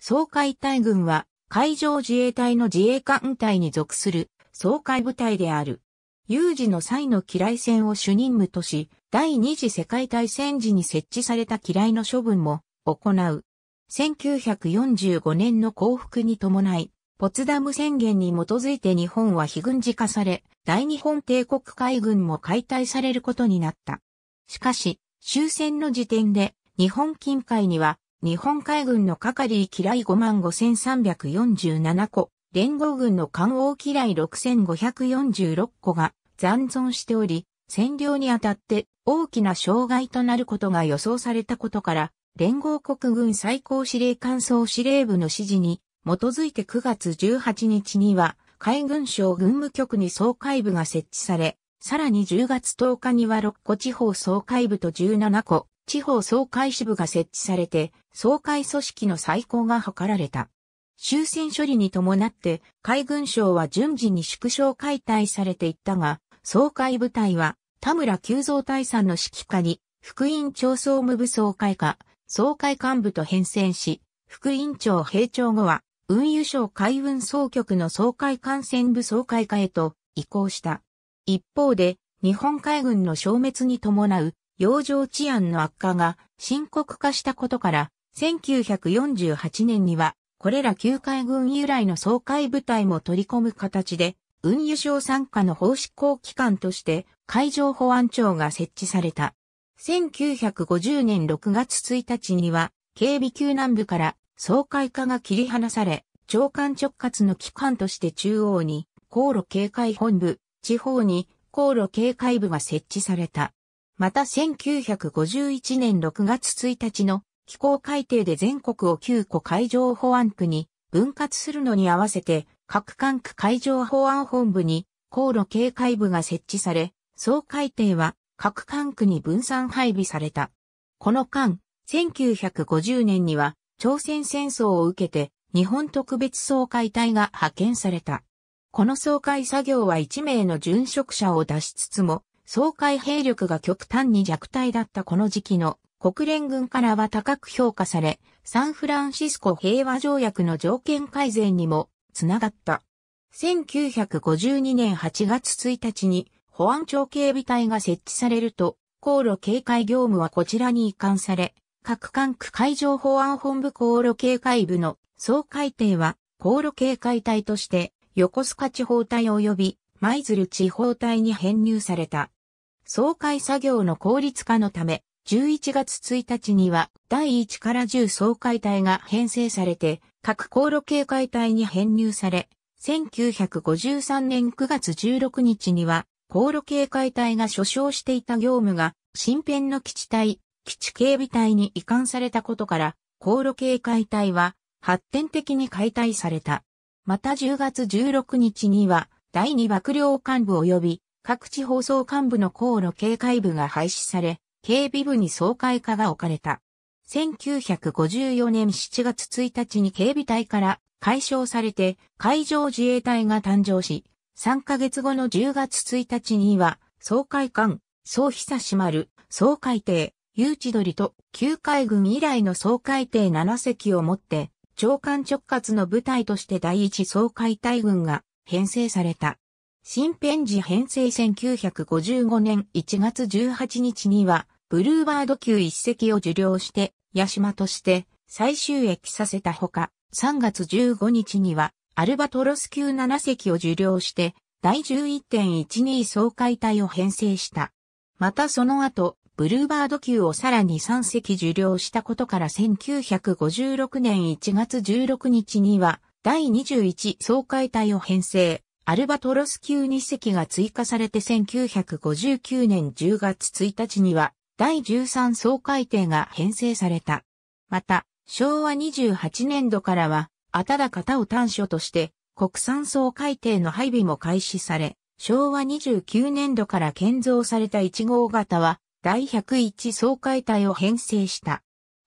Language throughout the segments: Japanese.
総海隊軍は海上自衛隊の自衛艦隊に属する総海部隊である。有事の際の機雷戦を主任務とし、第二次世界大戦時に設置された機雷の処分も行う。1945年の降伏に伴い、ポツダム宣言に基づいて日本は非軍事化され、大日本帝国海軍も解体されることになった。しかし、終戦の時点で日本近海には日本海軍の係機雷55,347個、連合軍の艦王機雷6,546個が残存しており、占領にあたって大きな障害となることが予想されたことから、連合国軍最高司令官総司令部の指示に基づいて9月18日には海軍省軍務局に総会部が設置され、さらに10月10日には6個地方総会部と17個地方総会支部が設置されて、総会組織の再考が図られた。終戦処理に伴って、海軍省は順次に縮小解体されていったが、総会部隊は、田村久蔵大さの指揮下に、副委員長総務部総会課、総会幹部と編遷し、副委員長閉庁後は、運輸省海運総局の総会幹線部総会課へと移行した。一方で、日本海軍の消滅に伴う洋上治安の悪化が深刻化したことから、1948年には、これら旧海軍由来の総海部隊も取り込む形で、運輸省参加の法執行機関として海上保安庁が設置された。1950年6月1日には、警備級南部から総会化が切り離され、長官直轄の機関として中央に、航路警戒本部、地方に航路警戒部が設置された。また1951年6月1日の機構改定で全国を9個海上保安区に分割するのに合わせて各管区海上保安本部に航路警戒部が設置され、総改定は各管区に分散配備された。この間、1950年には朝鮮戦争を受けて日本特別総会隊が派遣された。この総会作業は1名の殉職者を出しつつも、総会兵力が極端に弱体だったこの時期の国連軍からは高く評価され、サンフランシスコ平和条約の条件改善にもつながった。1952年8月1日に保安庁警備隊が設置されると、航路警戒業務はこちらに移管され、各管区海上保安本部航路警戒部の総会艇は航路警戒隊として横須賀地方隊及び舞鶴地方隊に編入された。総会作業の効率化のため、11月1日には第1から10総会隊が編成されて、各航路警戒隊に編入され、1953年9月16日には、航路警戒隊が所掌していた業務が、新編の基地隊、基地警備隊に移管されたことから、航路警戒隊は発展的に解体された。また10月16日には、第2幕僚幹部及び各地放送幹部の航路警戒部が廃止され、警備部に総会課が置かれた。1954年7月1日に警備隊から解消されて海上自衛隊が誕生し、3ヶ月後の10月1日には、総会艦、総久し丸、総海艇、誘致鳥と、旧海軍以来の総海艇7隻をもって、長官直轄の部隊として第一総海隊軍が編成された。新編時編成1955年1月18日には、ブルーバード級一隻を受領して、八島として再収益させたほか、3月15日には、アルバトロス級7隻を受領して、第11.12総解体を編成した。またその後、ブルーバード級をさらに3隻受領したことから1956年1月16日には、第21総解体を編成。アルバトロス級2隻が追加されて1959年10月1日には第13総改定が編成された。また、昭和28年度からは、あただ方を短所として国産総改定の配備も開始され、昭和29年度から建造された1号型は、第101総解体を編成した。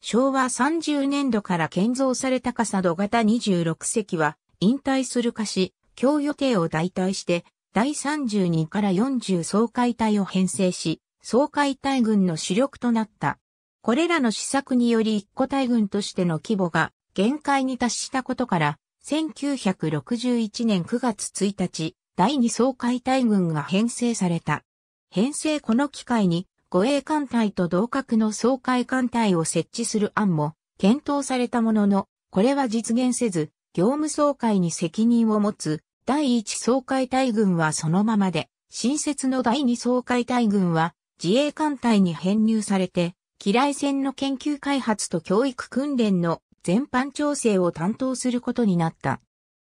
昭和30年度から建造されたサド型26隻は、引退するかし、供予定を代替して、第32から40総解体を編成し、総解体軍の主力となった。これらの施策により一個体軍としての規模が限界に達したことから、1961年9月1日、第2総解体軍が編成された。編成この機会に、護衛艦隊と同格の総会艦隊を設置する案も検討されたものの、これは実現せず、業務総会に責任を持つ第1総会隊軍はそのままで、新設の第2総会隊軍は自衛艦隊に編入されて、機雷戦の研究開発と教育訓練の全般調整を担当することになった。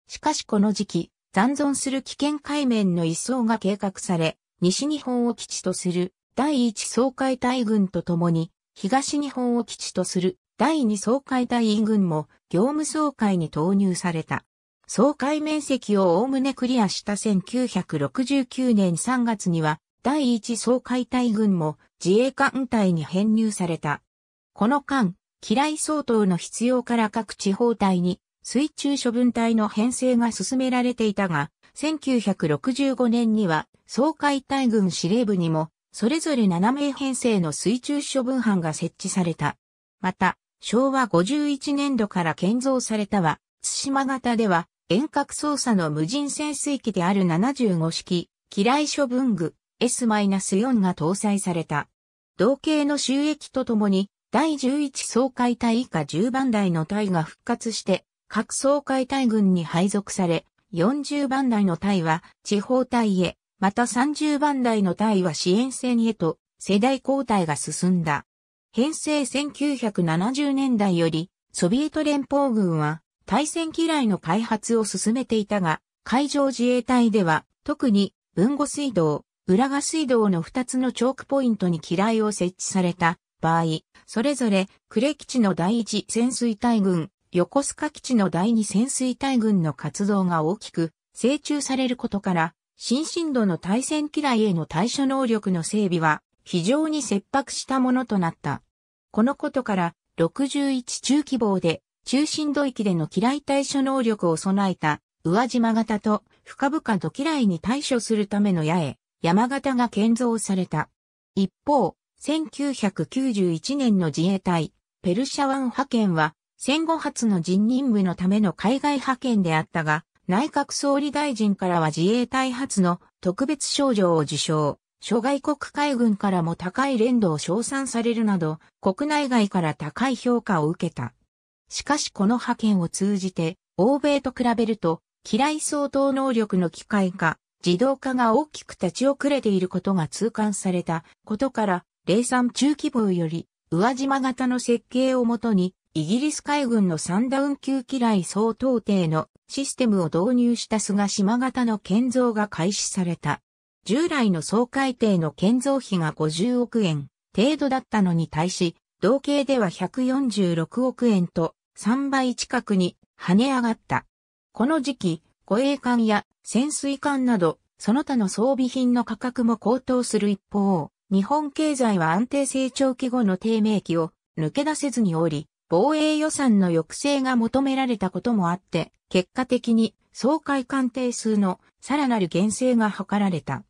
しかしこの時期、残存する危険海面の一層が計画され、西日本を基地とする第1総会隊軍とともに、東日本を基地とする第2総会隊員軍も業務総会に投入された。総海面積を概ねクリアした1969年3月には、第一総海隊軍も自衛艦隊に編入された。この間、機雷相当の必要から各地方隊に水中処分隊の編成が進められていたが、1965年には総海隊軍司令部にもそれぞれ7名編成の水中処分班が設置された。また、昭和51年度から建造されたは、津島型では、遠隔操作の無人潜水機である75式、機雷処分具 S-4 が搭載された。同型の収益とともに、第11総解体以下10番台の隊が復活して、各総解体軍に配属され、40番台の隊は地方隊へ、また30番台の隊は支援船へと世代交代が進んだ。編成1970年代より、ソビエト連邦軍は対戦機雷の開発を進めていたが、海上自衛隊では、特に、豊後水道、浦賀水道の2つのチョークポイントに機雷を設置された場合、それぞれ、呉基地の第1潜水隊群、横須賀基地の第2潜水隊群の活動が大きく、成中されることから、新進度の対戦機雷への対処能力の整備は、非常に切迫したものとなった。このことから、61中規模で中心土域での機雷対処能力を備えた、宇和島型と深々と機雷に対処するための八重、山型が建造された。一方、1991年の自衛隊、ペルシャ湾派遣は、戦後初の人任務のための海外派遣であったが、内閣総理大臣からは自衛隊初の特別賞状を受賞。諸外国海軍からも高い連度を称賛されるなど、国内外から高い評価を受けた。しかしこの派遣を通じて、欧米と比べると、機雷相当能力の機械化、自動化が大きく立ち遅れていることが痛感されたことから、零三中規模より、宇和島型の設計をもとに、イギリス海軍のサンダウン級機雷相当艇のシステムを導入した菅島型の建造が開始された。従来の総改定の建造費が50億円程度だったのに対し、同型では146億円と3倍近くに跳ね上がった。この時期、護衛艦や潜水艦など、その他の装備品の価格も高騰する一方、日本経済は安定成長期後の低迷期を抜け出せずにおり、防衛予算の抑制が求められたこともあって、結果的に総会艦艇数のさらなる減勢が図られた。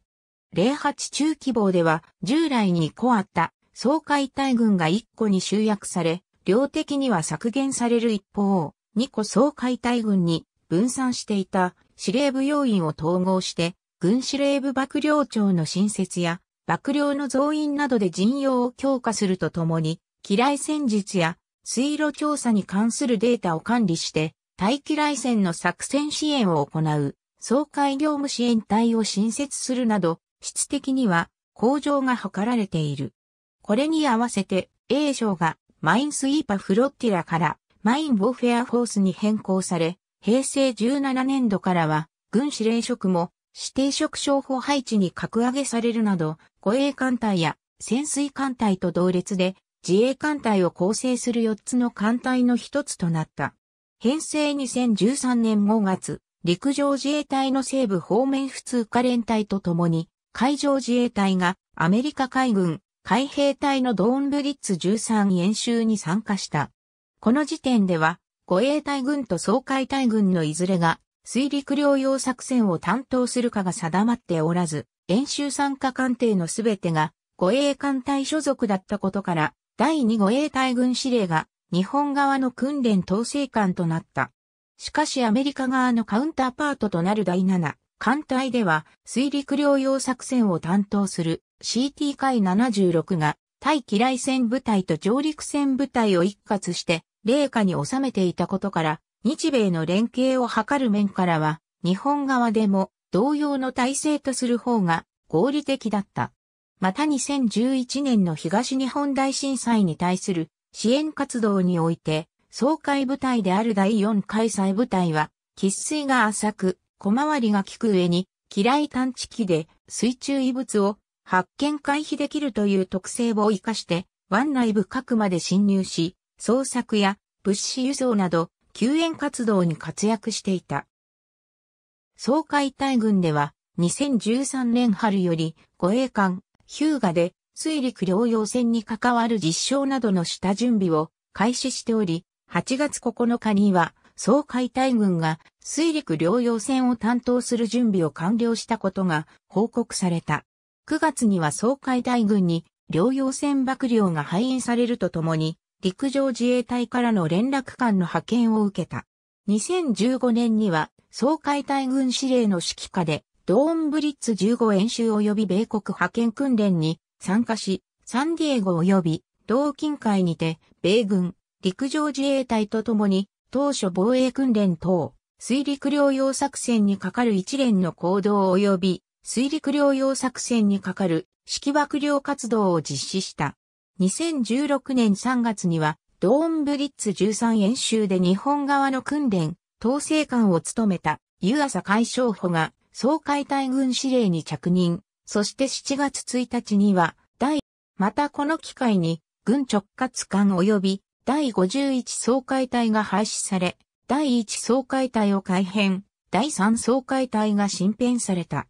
08中規望では従来に個あった総会隊軍が1個に集約され、量的には削減される一方、2個総解体軍に分散していた司令部要員を統合して、軍司令部幕僚長の新設や、幕僚の増員などで陣容を強化するとともに、機雷戦術や水路調査に関するデータを管理して、大機雷戦の作戦支援を行う、総会業務支援隊を新設するなど、質的には向上が図られている。これに合わせて、A 賞がマインスイーパフロッティラからマインボフェアフォースに変更され、平成17年度からは軍司令職も指定職商法配置に格上げされるなど、護衛艦隊や潜水艦隊と同列で自衛艦隊を構成する4つの艦隊の一つとなった。編成2013年5月、陸上自衛隊の西部方面普通科連隊とともに、海上自衛隊がアメリカ海軍海兵隊のドーンブリッツ13演習に参加した。この時点では、護衛隊軍と総海隊軍のいずれが、水陸両用作戦を担当するかが定まっておらず、演習参加艦艇のすべてが護衛艦隊所属だったことから、第2護衛隊軍司令が日本側の訓練統制艦となった。しかしアメリカ側のカウンターパートとなる第7艦隊では水陸両用作戦を担当する CT 回76が対機雷戦部隊と上陸戦部隊を一括して、冷下に収めていたことから、日米の連携を図る面からは、日本側でも同様の体制とする方が合理的だった。また2011年の東日本大震災に対する支援活動において、総会部隊である第4開催部隊は、喫水が浅く、小回りが利く上に、機雷探知機で水中異物を発見回避できるという特性を活かして、湾内部各まで侵入し、捜索や物資輸送など救援活動に活躍していた。総海隊軍では2013年春より護衛艦、ヒューガで水陸両用船に関わる実証などの下準備を開始しており、8月9日には総海隊軍が水陸両用船を担当する準備を完了したことが報告された。9月には総海大軍に療養船幕僚が配援されるとともに、陸上自衛隊からの連絡官の派遣を受けた。2015年には、総海大軍司令の指揮下で、ドーンブリッツ15演習及び米国派遣訓練に参加し、サンディエゴ及び同近海にて、米軍、陸上自衛隊とともに、当初防衛訓練等、水陸両用作戦にかかる一連の行動及び水陸両用作戦にかかる式爆量活動を実施した。2016年3月には、ドーンブリッツ13演習で日本側の訓練、統制官を務めた、湯浅海将補が、総解体軍司令に着任。そして7月1日には、第、またこの機会に、軍直轄官及び、第51総解体が廃止され、第1総解体を改編、第3総解体が新編された。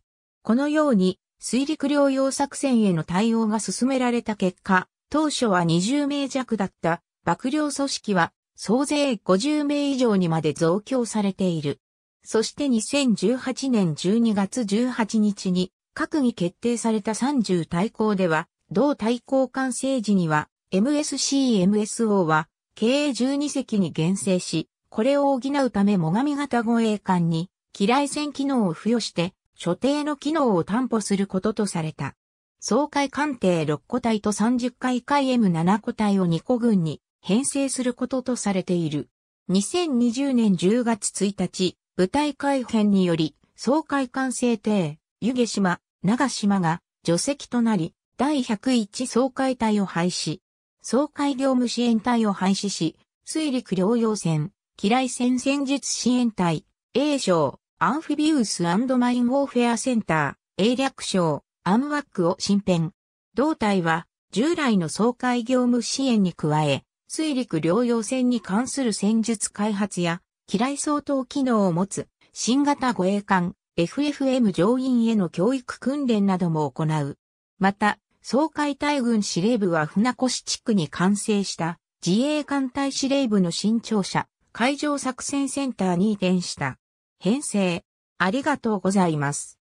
このように水陸両用作戦への対応が進められた結果、当初は20名弱だった幕僚組織は総勢50名以上にまで増強されている。そして2018年12月18日に閣議決定された30対抗では、同対抗艦。政時には MSC-MSO は経営12隻に厳正し、これを補うため最上型護衛艦に機雷戦機能を付与して所定の機能を担保することとされた。総会艦艇6個体と30回艦 M7 個体を2個群に編成することとされている。2020年10月1日、部隊改編により、総会艦制艇、湯気島、長島が除籍となり、第101総会隊を廃止。総会業務支援隊を廃止し、水陸両用船、機雷戦戦術支援隊、A 賞、アンフィビウスマインウォーフェアセンター、英略称、アンワックを新編。胴体は、従来の総会業務支援に加え、水陸両用船に関する戦術開発や、機雷相当機能を持つ、新型護衛艦、FFM 乗員への教育訓練なども行う。また、総会隊軍司令部は船越地区に完成した自衛艦隊司令部の新庁舎、海上作戦センターに移転した。編成。ありがとうございます。